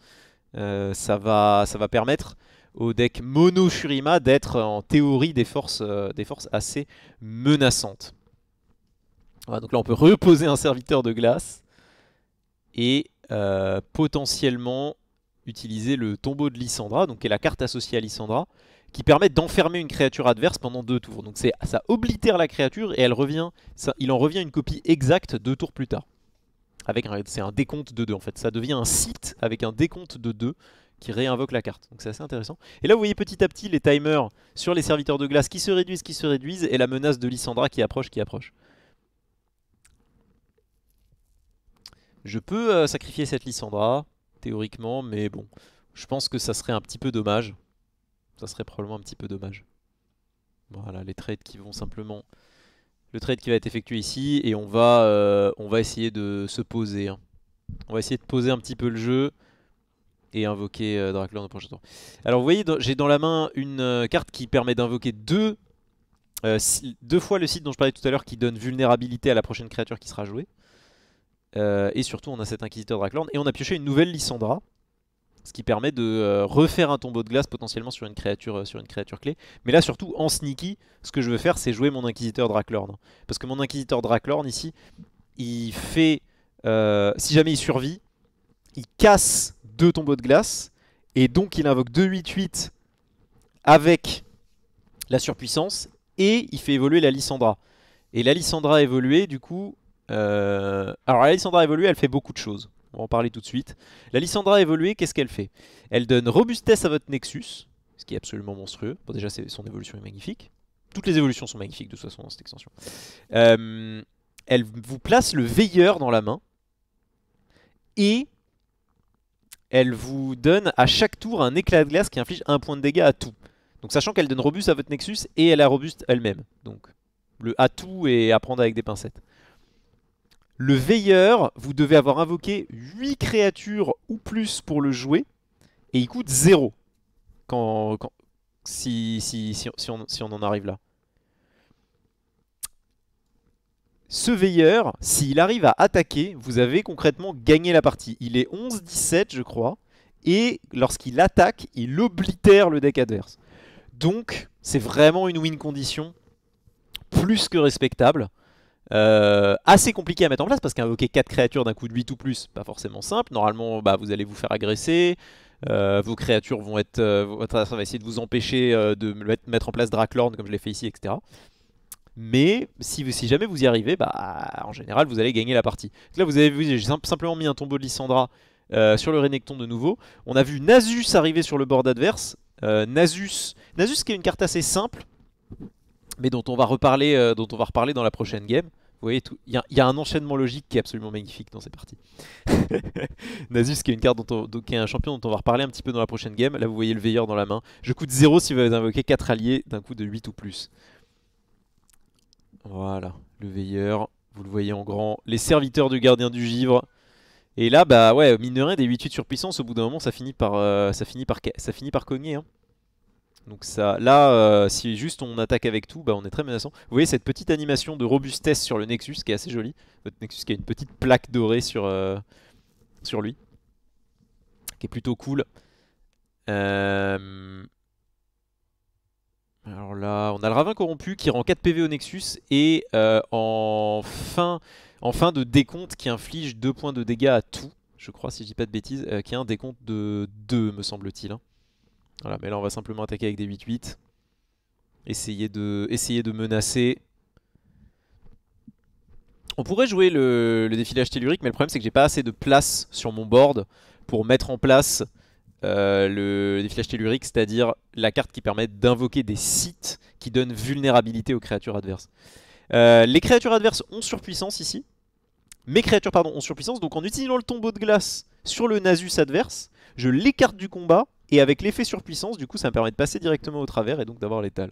Euh, ça, va, ça va permettre au deck mono Shurima d'être en théorie des forces, euh, des forces assez menaçantes donc là, on peut reposer un serviteur de glace et euh, potentiellement utiliser le tombeau de Lysandra, donc qui est la carte associée à Lysandra, qui permet d'enfermer une créature adverse pendant deux tours. Donc ça oblitère la créature et elle revient, il en revient une copie exacte deux tours plus tard. Avec C'est un décompte de deux, en fait, ça devient un site avec un décompte de deux qui réinvoque la carte. Donc c'est assez intéressant. Et là vous voyez petit à petit les timers sur les serviteurs de glace qui se réduisent, qui se réduisent, et la menace de Lysandra qui approche, qui approche. Je peux euh, sacrifier cette Lissandra, théoriquement, mais bon, je pense que ça serait un petit peu dommage. Ça serait probablement un petit peu dommage. Voilà, les trades qui vont simplement... Le trade qui va être effectué ici, et on va, euh, on va essayer de se poser. Hein. On va essayer de poser un petit peu le jeu et invoquer euh, dans au prochain tour. Alors vous voyez, j'ai dans la main une euh, carte qui permet d'invoquer deux, deux fois le site dont je parlais tout à l'heure qui donne vulnérabilité à la prochaine créature qui sera jouée. Euh, et surtout, on a cet Inquisiteur draklorn Et on a pioché une nouvelle lysandra Ce qui permet de euh, refaire un tombeau de glace potentiellement sur une créature euh, sur une créature clé. Mais là, surtout, en sneaky, ce que je veux faire, c'est jouer mon Inquisiteur draklorn Parce que mon Inquisiteur draklorn ici, il fait... si jamais il survit, il casse deux tombeaux de glace. Et donc, il invoque 2-8-8 avec la surpuissance. Et il fait évoluer la lysandra Et la Lissandra évoluée, du coup, euh, alors la Lissandra évolue. elle fait beaucoup de choses. On va en parler tout de suite. La Lissandra évoluée, qu'est-ce qu'elle fait Elle donne robustesse à votre Nexus, ce qui est absolument monstrueux. Bon, déjà, son évolution est magnifique. Toutes les évolutions sont magnifiques de toute façon dans cette extension. Euh, elle vous place le veilleur dans la main. Et elle vous donne à chaque tour un éclat de glace qui inflige un point de dégâts à tout. Donc sachant qu'elle donne robuste à votre Nexus et elle est robuste elle-même. Donc le atout est à prendre avec des pincettes. Le veilleur, vous devez avoir invoqué 8 créatures ou plus pour le jouer, et il coûte 0 quand, si, on, si on en arrive là. Ce veilleur, s'il arrive à attaquer, vous avez concrètement gagné la partie. Il est 11-17 je crois, et lorsqu'il attaque, il oblitère le deck adverse. Donc c'est vraiment une win condition plus que respectable. Euh, assez compliqué à mettre en place parce qu'invoquer 4 créatures d'un coup de 8 ou plus, pas forcément simple. Normalement, bah, vous allez vous faire agresser. Euh, vos créatures euh, vont être. ça va essayer de vous empêcher de mettre en place Draclorn comme je l'ai fait ici, etc. Mais si, jamais vous y arrivez, bah, en général, vous allez gagner la partie. Là, vous avez vu, j'ai simplement mis un tombeau de Lysandra sur le Renekton de nouveau. On a vu Nasus arriver sur le board adverse. Nasus, Nasus qui est une carte assez simple mais dont on va reparler, euh, dont on va reparler dans la prochaine game. Vous voyez, il y, a un enchaînement logique qui est absolument magnifique dans cette partie Nasus, qui est une carte dont est un champion dont on va reparler un petit peu dans la prochaine game. Là, vous voyez le veilleur dans la main. Je coûte 0 si vous avez invoqué 4 alliés d'un coup de 8 ou plus. Voilà, le veilleur, vous le voyez en grand. Les serviteurs du gardien du givre. Et là, bah ouais, minerai des 8-8 puissance, au bout d'un moment, ça finit par, euh, ça finit par, ça finit par cogner. Hein. Donc ça, là, euh, si juste on attaque avec tout, bah on est très menaçant. Vous voyez cette petite animation de robustesse sur le Nexus qui est assez jolie. Votre Nexus qui a une petite plaque dorée sur, euh, sur lui. Qui est plutôt cool. Euh, alors là, on a le Ravin Corrompu qui rend 4 PV au Nexus et en, fin, de décompte qui inflige 2 points de dégâts à tout, je crois si je dis pas de bêtises, qui a un décompte de 2 me semble-t-il. Hein. Voilà, mais là on va simplement attaquer avec des 8-8. Essayer de, essayer de menacer. On pourrait jouer le, défilage tellurique, mais le problème c'est que j'ai pas assez de place sur mon board pour mettre en place euh, le défilage tellurique, c'est-à-dire la carte qui permet d'invoquer des sites qui donnent vulnérabilité aux créatures adverses. Euh, les créatures adverses ont surpuissance ici. Mes créatures, pardon, ont surpuissance. Donc en utilisant le tombeau de glace sur le Nasus adverse, je l'écarte du combat et avec l'effet surpuissance, du coup, ça me permet de passer directement au travers et donc d'avoir l'étal.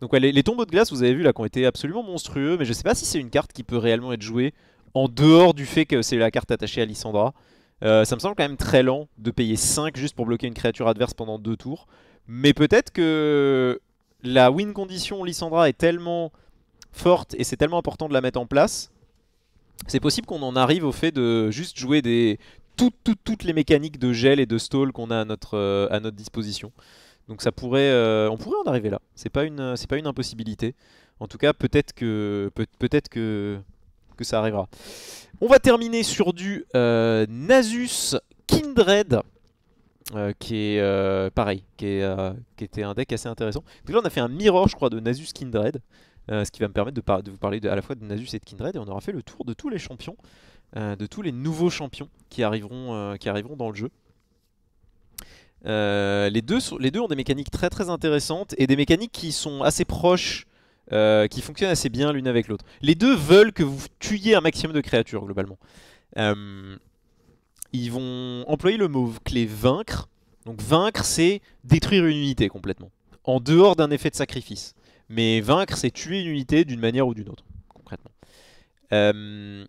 Donc les, tombeaux de glace, vous avez vu là, qui ont été absolument monstrueux, mais je sais pas si c'est une carte qui peut réellement être jouée en dehors du fait que c'est la carte attachée à Lissandra. Euh, ça me semble quand même très lent de payer 5 juste pour bloquer une créature adverse pendant 2 tours. Mais peut-être que la win condition Lissandra est tellement forte et c'est tellement important de la mettre en place. C'est possible qu'on en arrive au fait de juste jouer des toutes, les mécaniques de gel et de stall qu'on a à notre, euh, à notre disposition. Donc ça pourrait, euh, on pourrait en arriver là. C'est pas une, c'est pas une impossibilité. En tout cas, peut-être que, peut-être que, que ça arrivera. On va terminer sur du euh, Nasus Kindred. qui est pareil, qui, est, était un deck assez intéressant. Donc là on a fait un mirror je crois de Nasus Kindred, ce qui va me permettre de, de vous parler à la fois de Nasus et de Kindred, et on aura fait le tour de tous les champions. Euh, de tous les nouveaux champions qui arriveront, euh, qui arriveront dans le jeu. Euh, les, deux les deux ont des mécaniques très très intéressantes et des mécaniques qui sont assez proches qui fonctionnent assez bien l'une avec l'autre. Les deux veulent que vous tuiez un maximum de créatures, globalement. ils vont employer le mot clé vaincre. Donc vaincre, c'est détruire une unité complètement, en dehors d'un effet de sacrifice. Mais vaincre, c'est tuer une unité d'une manière ou d'une autre, concrètement. Euh,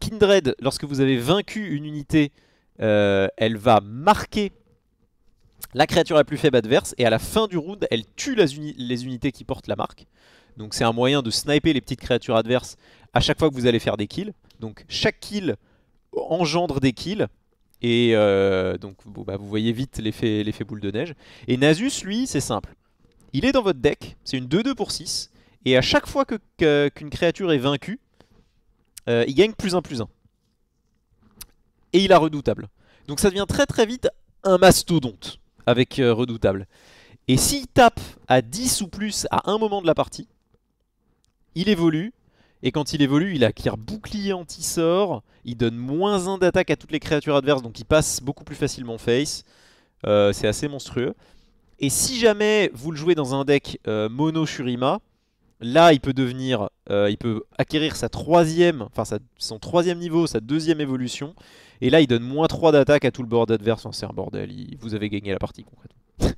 Kindred, lorsque vous avez vaincu une unité, euh, elle va marquer la créature la plus faible adverse et à la fin du round, elle tue les, unités qui portent la marque. Donc c'est un moyen de sniper les petites créatures adverses à chaque fois que vous allez faire des kills. Donc chaque kill engendre des kills. Et euh, donc bah, vous voyez vite l'effet boule de neige. Et Nasus, lui, c'est simple. Il est dans votre deck, c'est une 2-2 pour 6. Et à chaque fois qu'une que, qu'une créature est vaincue, euh, il gagne plus 1 plus 1. Et il a redoutable. Donc ça devient très très vite un mastodonte avec euh, redoutable. Et s'il tape à 10 ou plus à un moment de la partie, il évolue. Et quand il évolue, il acquiert bouclier anti-sort. Il donne moins 1 d'attaque à toutes les créatures adverses, donc il passe beaucoup plus facilement face. Euh, c'est assez monstrueux. Et si jamais vous le jouez dans un deck mono Shurima, Là, il peut devenir, euh, il peut acquérir sa troisième, enfin son troisième niveau, sa deuxième évolution. Et là, il donne moins 3 d'attaque à tout le board adverse. C'est un bordel, vous avez gagné la partie concrètement.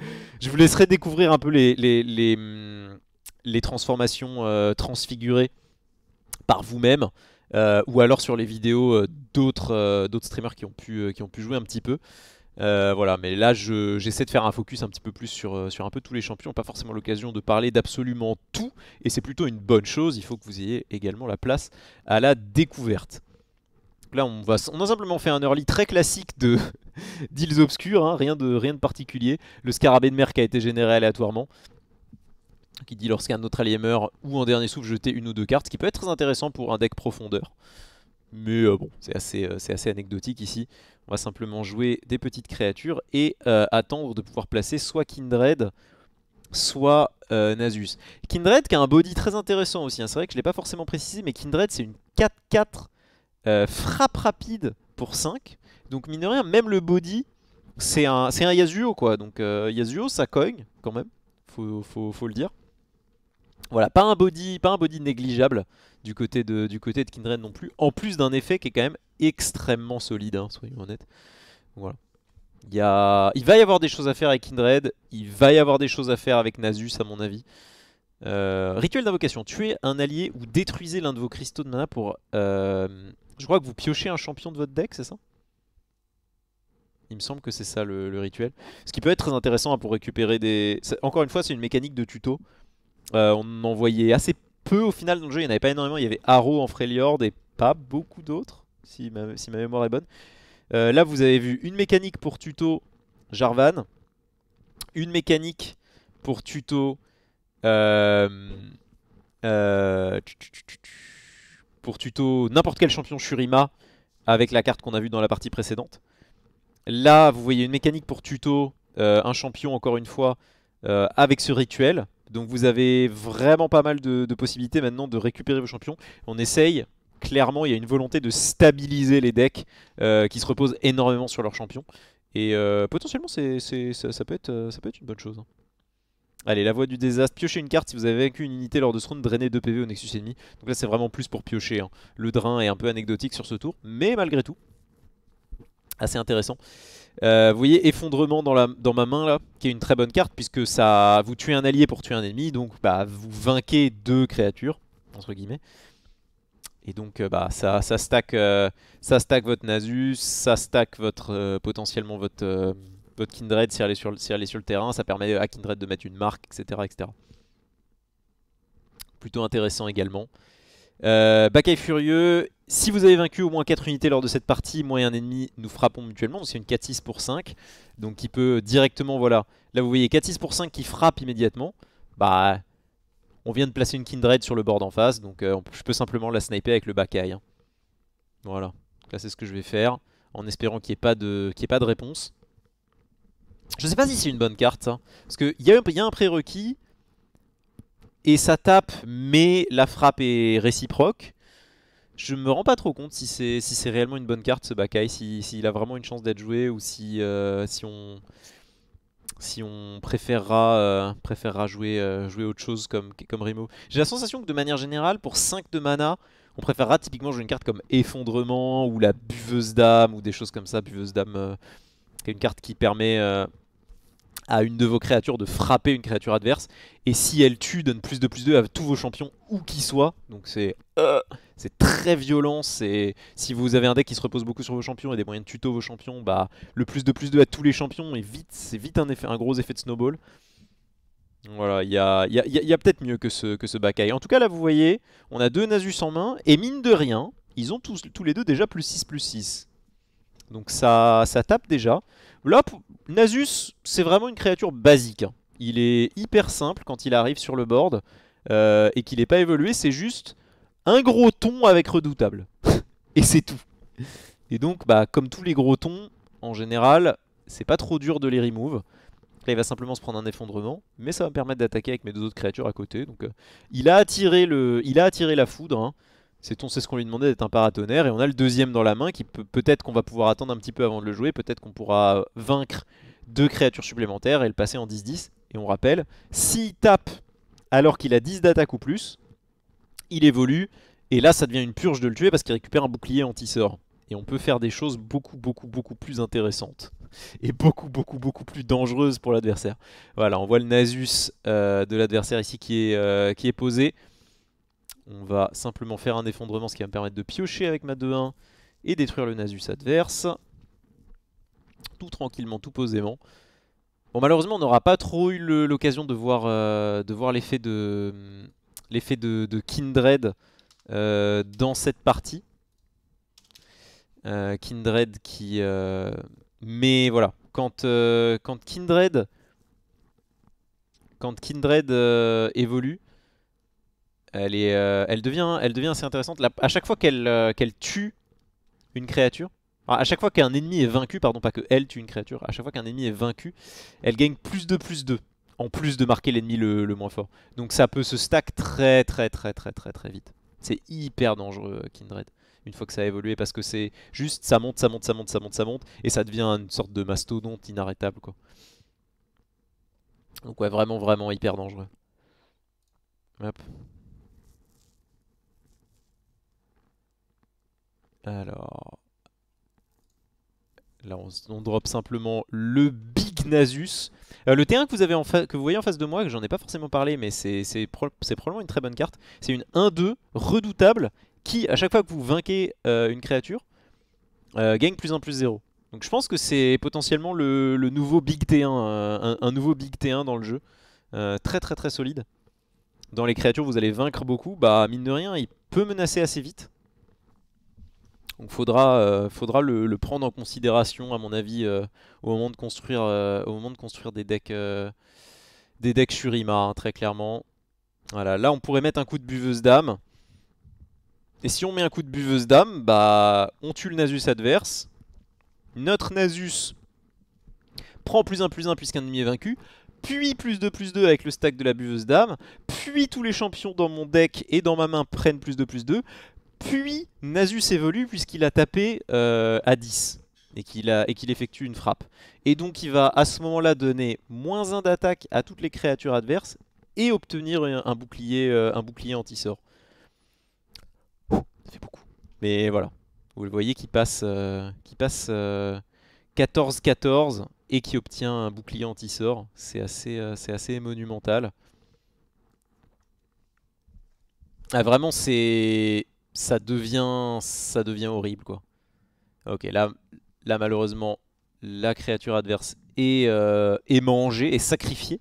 Je vous laisserai découvrir un peu les, les, les, hmm, transformations euh, transfigurées par vous-même. Euh, ou alors sur les vidéos d'autres streamers qui ont, pu, qui ont pu jouer un petit peu. Euh, voilà, mais là j'essaie de faire un focus un petit peu plus euh, sur, un peu tous les champions, pas forcément l'occasion de parler d'absolument tout, et c'est plutôt une bonne chose, il faut que vous ayez également la place à la découverte. là on, va, on a simplement fait un early très classique de d'îles obscures, hein, rien, de, rien de particulier, le scarabée de mer qui a été généré aléatoirement, qui dit lorsqu'un autre allié meurt ou en dernier souffle jeter une ou deux cartes, ce qui peut être très intéressant pour un deck profondeur. Mais euh, bon, c'est assez, euh, assez, anecdotique ici. On va simplement jouer des petites créatures et euh, attendre de pouvoir placer soit Kindred, soit Nasus. Kindred qui a un body très intéressant aussi, hein. c'est vrai que je ne l'ai pas forcément précisé, mais Kindred c'est une 4-4 frappe rapide pour 5. Donc mine de rien, même le body, c'est un, un Yasuo quoi. Donc Yasuo ça cogne quand même, faut, faut le dire. Voilà, pas un body, pas un body négligeable du côté de, du côté de Kindred non plus, en plus d'un effet qui est quand même extrêmement solide, hein, soyons honnêtes. Voilà. Il, a... il va y avoir des choses à faire avec Kindred, il va y avoir des choses à faire avec Nasus à mon avis. Euh, rituel d'invocation, tuez un allié ou détruisez l'un de vos cristaux de mana pour... Euh, je crois que vous piochez un champion de votre deck, c'est ça Il me semble que c'est ça le, rituel. Ce qui peut être très intéressant hein, pour récupérer des... Encore une fois, c'est une mécanique de tuto. Euh, on en voyait assez peu au final dans le jeu, il n'y en avait pas énormément. Il y avait Arrow en Freljord et pas beaucoup d'autres, si ma, mémoire est bonne. Euh, là, vous avez vu une mécanique pour tuto Jarvan, une mécanique pour tuto... Euh, pour tuto n'importe quel champion Shurima avec la carte qu'on a vue dans la partie précédente. Là, vous voyez une mécanique pour tuto un champion, encore une fois, avec ce rituel. Donc vous avez vraiment pas mal de, possibilités maintenant de récupérer vos champions. On essaye, clairement il y a une volonté de stabiliser les decks euh, qui se reposent énormément sur leurs champions. Et euh, potentiellement euh, ça, peut être, une bonne chose. Hein. Allez, la voie du désastre. piocher une carte si vous avez vaincu une unité lors de ce round, drainer 2 PV au Nexus ennemi. Donc là c'est vraiment plus pour piocher. Hein. Le drain est un peu anecdotique sur ce tour, mais malgré tout, assez intéressant. Euh, vous voyez effondrement dans, la, dans, ma main là, qui est une très bonne carte puisque ça vous tuez un allié pour tuer un ennemi, donc bah, vous vainquez deux créatures, entre guillemets. Et donc euh, bah, ça, ça, stack, euh, ça stack votre Nasus, ça stack votre, potentiellement votre, votre Kindred si elle, est sur, sur le terrain, ça permet à Kindred de mettre une marque, etc. Plutôt intéressant également. Euh, Furieux, si vous avez vaincu au moins 4 unités lors de cette partie, moi et un ennemi nous frappons mutuellement, c'est une 4-6 pour 5, donc qui peut directement, voilà, là vous voyez 4-6 pour 5 qui frappe immédiatement, bah on vient de placer une Kindred sur le board en face, donc euh, je peux simplement la sniper avec le Bakai. Hein. Voilà, là c'est ce que je vais faire, en espérant qu'il n'y ait, pas de, ait pas de réponse. Je sais pas si c'est une bonne carte, hein, parce qu'il y, y, a un prérequis, et ça tape, mais la frappe est réciproque. Je me rends pas trop compte si c'est si c'est réellement une bonne carte ce Bakai, s'il si, a vraiment une chance d'être joué ou si euh, si on si on préférera, euh, préférera jouer, euh, jouer autre chose comme, comme Remo. J'ai la sensation que de manière générale, pour 5 de mana, on préférera typiquement jouer une carte comme Effondrement ou la Buveuse Dame, ou des choses comme ça, Buveuse d'âme, est une carte qui permet à une de vos créatures de frapper une créature adverse. Et si elle tue, donne plus de plus 2 à tous vos champions, où qu'ils soient. Donc c'est euh, très violent. Si vous avez un deck qui se repose beaucoup sur vos champions et des moyens de tuto vos champions, bah le plus de plus 2 à tous les champions, et vite, c'est vite un, effet, un gros effet de snowball. Voilà, il y a, peut-être mieux que ce, que ce En tout cas, là, vous voyez, on a deux Nasus en main, et mine de rien, ils ont tous, tous les deux déjà plus 6, plus 6. Donc ça, ça tape déjà. Là, Nasus, c'est vraiment une créature basique. Hein. Il est hyper simple quand il arrive sur le board euh, et qu'il n'est pas évolué, c'est juste un gros ton avec redoutable. et c'est tout. Et donc, bah, comme tous les gros tons, en général, c'est pas trop dur de les remove. Là, il va simplement se prendre un effondrement, mais ça va me permettre d'attaquer avec mes deux autres créatures à côté. Donc, euh, il, a attiré le... il a attiré la foudre. Hein. C'est ce qu'on lui demandait d'être un paratonnerre et on a le deuxième dans la main qui peut peut-être qu'on va pouvoir attendre un petit peu avant de le jouer, peut-être qu'on pourra vaincre deux créatures supplémentaires et le passer en 10-10. Et on rappelle, s'il tape alors qu'il a 10 d'attaque ou plus, il évolue et là ça devient une purge de le tuer parce qu'il récupère un bouclier anti-sort. Et on peut faire des choses beaucoup beaucoup beaucoup plus intéressantes et beaucoup beaucoup beaucoup plus dangereuses pour l'adversaire. Voilà, on voit le Nasus euh, de l'adversaire ici qui est, euh, qui est posé. On va simplement faire un effondrement, ce qui va me permettre de piocher avec ma 2-1 et détruire le Nasus adverse. Tout tranquillement, tout posément. Bon, malheureusement, on n'aura pas trop eu l'occasion euh, de voir, l'effet de, Kindred euh, dans cette partie. Euh, Kindred qui... Mais voilà, quand, quand Kindred, quand Kindred évolue, elle, euh, elle, devient, elle devient assez intéressante. A à chaque fois qu'elle euh, tue une créature, à chaque fois qu'un ennemi est vaincu, pardon, pas que elle tue une créature, à chaque fois qu'un ennemi est vaincu, elle gagne plus de plus de en plus de marquer l'ennemi le, le, moins fort. Donc ça peut se stack très très très très très très vite. C'est hyper dangereux euh, Kindred, une fois que ça a évolué, parce que c'est juste, ça monte, ça monte, ça monte, ça monte, ça monte, et ça devient une sorte de mastodonte inarrêtable, quoi. Donc ouais, vraiment, vraiment hyper dangereux. Hop. Alors... Là, on, drop simplement le Big Nasus. Euh, le T1 que vous, avez que vous voyez en face de moi, que j'en ai pas forcément parlé, mais c'est probablement une très bonne carte, c'est une 1-2 redoutable qui, à chaque fois que vous vainquez euh, une créature, euh, gagne plus 1 plus 0. Donc je pense que c'est potentiellement le, nouveau Big T1, un, un, nouveau Big T1 dans le jeu. très très très solide. Dans les créatures, vous allez vaincre beaucoup. Bah, mine de rien, il peut menacer assez vite. Donc faudra, euh, faudra le, prendre en considération à mon avis euh, euh, au moment de construire des decks des Shurima hein, très clairement. Voilà, là on pourrait mettre un coup de buveuse d'âme. Et si on met un coup de buveuse d'âme, bah on tue le Nasus adverse. Notre Nasus prend plus 1 plus 1 puisqu'un ennemi est vaincu. Puis plus 2 plus 2 avec le stack de la buveuse d'âme. Puis tous les champions dans mon deck et dans ma main prennent plus 2 plus 2 puis Nasus évolue puisqu'il a tapé euh, à 10 et qu'il qu'il effectue une frappe. Et donc il va à ce moment-là donner moins 1 d'attaque à toutes les créatures adverses et obtenir un, bouclier, euh, bouclier anti-sort. Ça fait beaucoup. Mais voilà, vous le voyez qui passe, euh, qui passe 14-14 et qui obtient un bouclier anti-sort. C'est assez, assez monumental. Ah, vraiment, c'est ça devient, ça devient horrible quoi. Ok, là, là malheureusement, la créature adverse est, euh, mangée, est sacrifiée.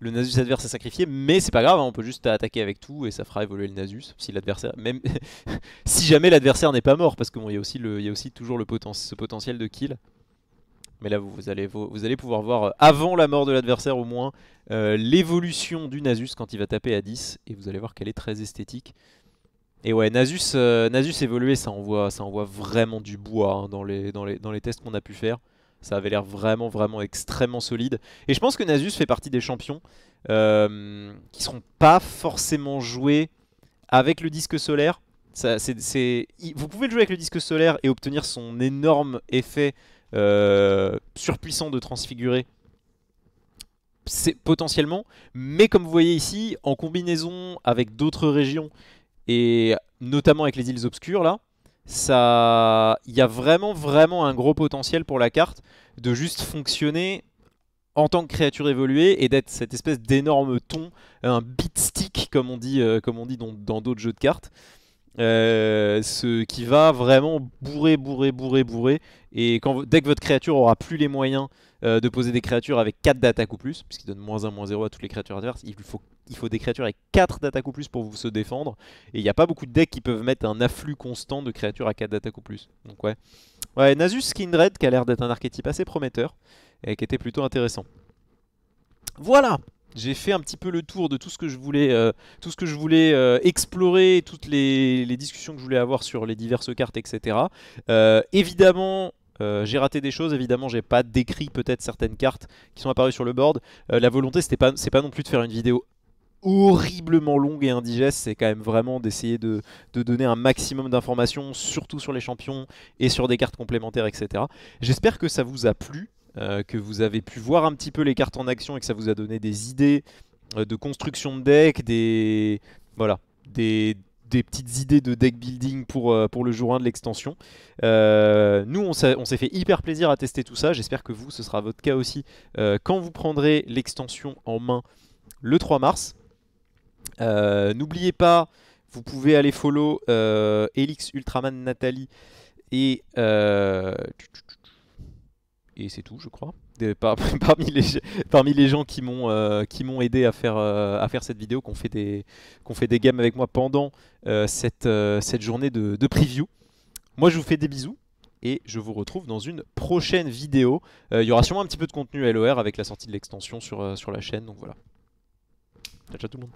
Le Nasus adverse est sacrifié, mais c'est pas grave, hein, on peut juste attaquer avec tout et ça fera évoluer le Nasus si l'adversaire, même si jamais l'adversaire n'est pas mort, parce que bon, il y a aussi le, il aussi toujours le ce potentiel de kill. Mais là, vous, allez, vous, allez pouvoir voir, euh, avant la mort de l'adversaire au moins, euh, l'évolution du Nasus quand il va taper à 10. Et vous allez voir qu'elle est très esthétique. Et ouais, Nasus, euh, Nasus évolué, ça envoie, ça envoie vraiment du bois hein, dans, les, dans, les, tests qu'on a pu faire. Ça avait l'air vraiment, vraiment extrêmement solide. Et je pense que Nasus fait partie des champions qui euh, qui seront pas forcément joués avec le disque solaire. Vous pouvez le jouer avec le disque solaire et obtenir son énorme effet euh, surpuissant de transfigurer potentiellement, mais comme vous voyez ici, en combinaison avec d'autres régions et notamment avec les îles obscures là, ça, il y a vraiment vraiment un gros potentiel pour la carte de juste fonctionner en tant que créature évoluée et d'être cette espèce d'énorme ton, un beat stick comme on dit, euh, comme on dit dans d'autres jeux de cartes. Euh, ce qui va vraiment bourrer, bourrer, bourrer, bourrer. Et dès que votre créature aura plus les moyens euh, de poser des créatures avec 4 d'attaque ou plus, puisqu'il donne moins 1, 0 à toutes les créatures adverses. Il faut, faut des créatures avec 4 d'attaque ou plus pour vous se défendre. Et il n'y a pas beaucoup de decks qui peuvent mettre un afflux constant de créatures à 4 d'attaque ou plus. Donc ouais. Ouais, Nasus Kindred qui a l'air d'être un archétype assez prometteur et qui était plutôt intéressant. Voilà j'ai fait un petit peu le tour de tout ce que je voulais, euh, tout ce que je voulais euh, explorer, toutes les, discussions que je voulais avoir sur les diverses cartes, etc. évidemment, euh, j'ai raté des choses, évidemment, j'ai pas décrit peut-être certaines cartes qui sont apparues sur le board. Euh, la volonté, c'était pas, c'est pas non plus de faire une vidéo horriblement longue et indigeste, c'est quand même vraiment d'essayer de, donner un maximum d'informations, surtout sur les champions et sur des cartes complémentaires, etc. J'espère que ça vous a plu, euh, que vous avez pu voir un petit peu les cartes en action et que ça vous a donné des idées de construction de deck, des... Voilà, des des petites idées de deck building pour, euh, pour le jour 1 de l'extension. Euh, nous, on s'est fait hyper plaisir à tester tout ça. J'espère que vous, ce sera votre cas aussi euh, quand vous prendrez l'extension en main le 3 mars. N'oubliez pas, vous pouvez aller follow Elix Ultraman Nathalie et et c'est tout, je crois. parmi, les, parmi, les, gens qui m'ont euh, m'ont aidé à faire, euh, à faire cette vidéo, qu'on fait, des, qu'on fait des games avec moi pendant euh, cette, cette journée de, preview. Moi, je vous fais des bisous. Et je vous retrouve dans une prochaine vidéo. Il y aura sûrement un petit peu de contenu LOR avec la sortie de l'extension sur, sur la chaîne. Donc voilà. Ciao, ciao tout le monde.